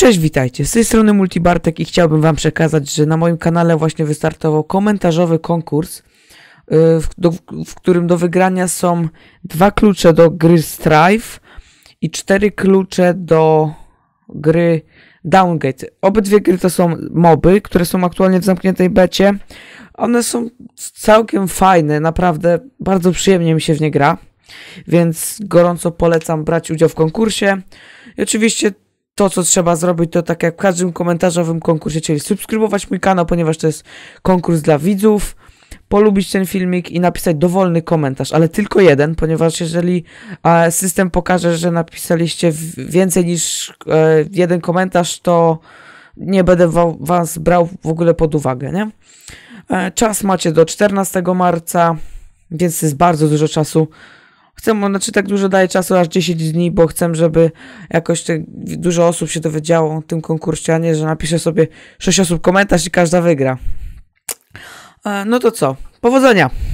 Cześć, witajcie. Z tej strony Multibartek i chciałbym Wam przekazać, że na moim kanale właśnie wystartował komentarzowy konkurs, y, w, do, w którym do wygrania są dwa klucze do gry Strife i cztery klucze do gry Downgate. Obydwie gry to są moby, które są aktualnie w zamkniętej becie. One są całkiem fajne, naprawdę bardzo przyjemnie mi się w nie gra, więc gorąco polecam brać udział w konkursie. I oczywiście to, co trzeba zrobić, to tak jak w każdym komentarzowym konkursie, czyli subskrybować mój kanał, ponieważ to jest konkurs dla widzów, polubić ten filmik i napisać dowolny komentarz, ale tylko jeden, ponieważ jeżeli e, system pokaże, że napisaliście więcej niż e, jeden komentarz, to nie będę wa was brał w ogóle pod uwagę, nie? E, czas macie do 14 marca, więc jest bardzo dużo czasu chcę, znaczy tak dużo daję czasu, aż 10 dni, bo chcę, żeby jakoś te, dużo osób się dowiedziało o tym konkursie, a nie, że napiszę sobie 6 osób komentarz i każda wygra. E, no to co? Powodzenia!